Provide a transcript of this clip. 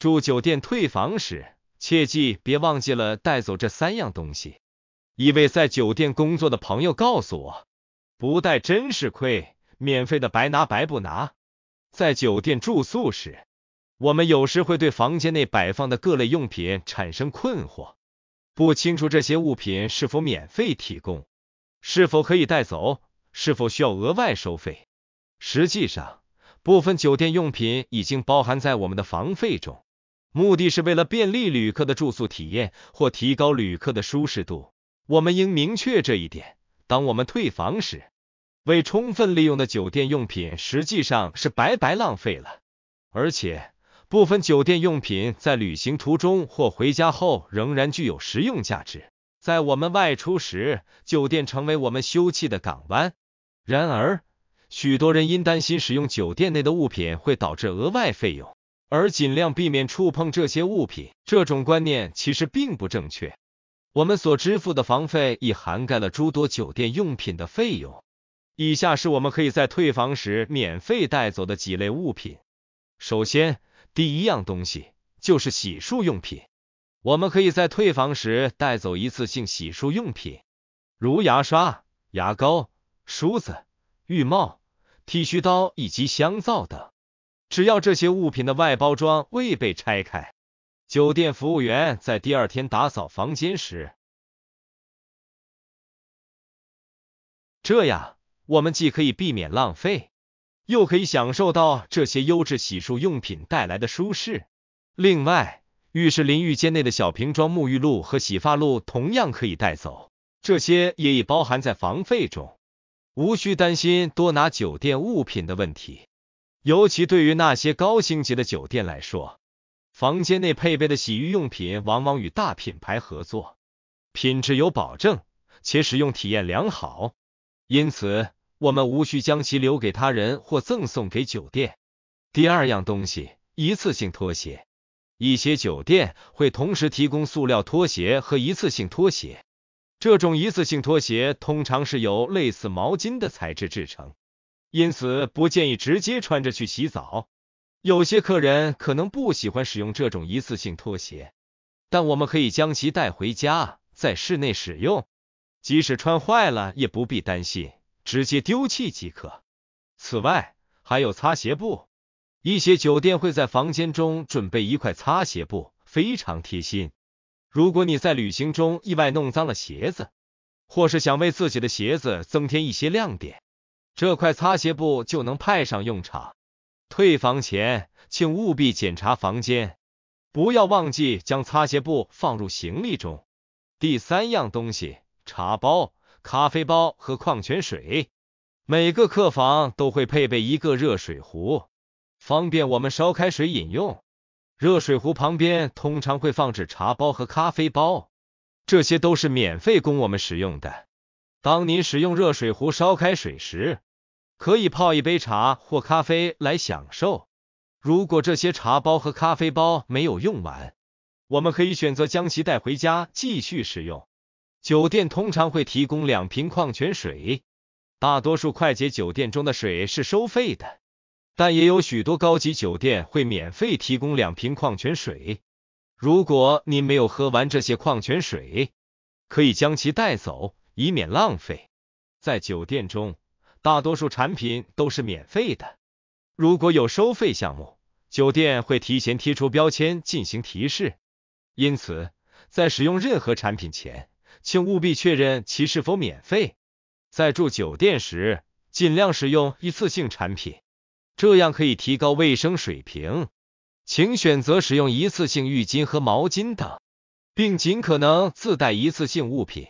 住酒店退房时，切记别忘记了带走这三样东西。一位在酒店工作的朋友告诉我，不带真是亏，免费的白拿白不拿。在酒店住宿时，我们有时会对房间内摆放的各类用品产生困惑，不清楚这些物品是否免费提供，是否可以带走，是否需要额外收费。实际上，部分酒店用品已经包含在我们的房费中。目的是为了便利旅客的住宿体验或提高旅客的舒适度，我们应明确这一点。当我们退房时，未充分利用的酒店用品实际上是白白浪费了，而且部分酒店用品在旅行途中或回家后仍然具有实用价值。在我们外出时，酒店成为我们休憩的港湾。然而，许多人因担心使用酒店内的物品会导致额外费用。而尽量避免触碰这些物品，这种观念其实并不正确。我们所支付的房费已涵盖了诸多酒店用品的费用。以下是我们可以在退房时免费带走的几类物品。首先，第一样东西就是洗漱用品，我们可以在退房时带走一次性洗漱用品，如牙刷、牙膏、梳子、浴帽、剃须刀以及香皂等。只要这些物品的外包装未被拆开，酒店服务员在第二天打扫房间时，这样我们既可以避免浪费，又可以享受到这些优质洗漱用品带来的舒适。另外，浴室淋浴间内的小瓶装沐浴露和洗发露同样可以带走，这些也已包含在房费中，无需担心多拿酒店物品的问题。尤其对于那些高星级的酒店来说，房间内配备的洗浴用品往往与大品牌合作，品质有保证，且使用体验良好。因此，我们无需将其留给他人或赠送给酒店。第二样东西，一次性拖鞋。一些酒店会同时提供塑料拖鞋和一次性拖鞋。这种一次性拖鞋通常是由类似毛巾的材质制成。因此，不建议直接穿着去洗澡。有些客人可能不喜欢使用这种一次性拖鞋，但我们可以将其带回家，在室内使用。即使穿坏了，也不必担心，直接丢弃即可。此外，还有擦鞋布，一些酒店会在房间中准备一块擦鞋布，非常贴心。如果你在旅行中意外弄脏了鞋子，或是想为自己的鞋子增添一些亮点。这块擦鞋布就能派上用场。退房前，请务必检查房间，不要忘记将擦鞋布放入行李中。第三样东西：茶包、咖啡包和矿泉水。每个客房都会配备一个热水壶，方便我们烧开水饮用。热水壶旁边通常会放置茶包和咖啡包，这些都是免费供我们使用的。当您使用热水壶烧开水时，可以泡一杯茶或咖啡来享受。如果这些茶包和咖啡包没有用完，我们可以选择将其带回家继续使用。酒店通常会提供两瓶矿泉水，大多数快捷酒店中的水是收费的，但也有许多高级酒店会免费提供两瓶矿泉水。如果您没有喝完这些矿泉水，可以将其带走，以免浪费。在酒店中。大多数产品都是免费的。如果有收费项目，酒店会提前贴出标签进行提示。因此，在使用任何产品前，请务必确认其是否免费。在住酒店时，尽量使用一次性产品，这样可以提高卫生水平。请选择使用一次性浴巾和毛巾等，并尽可能自带一次性物品。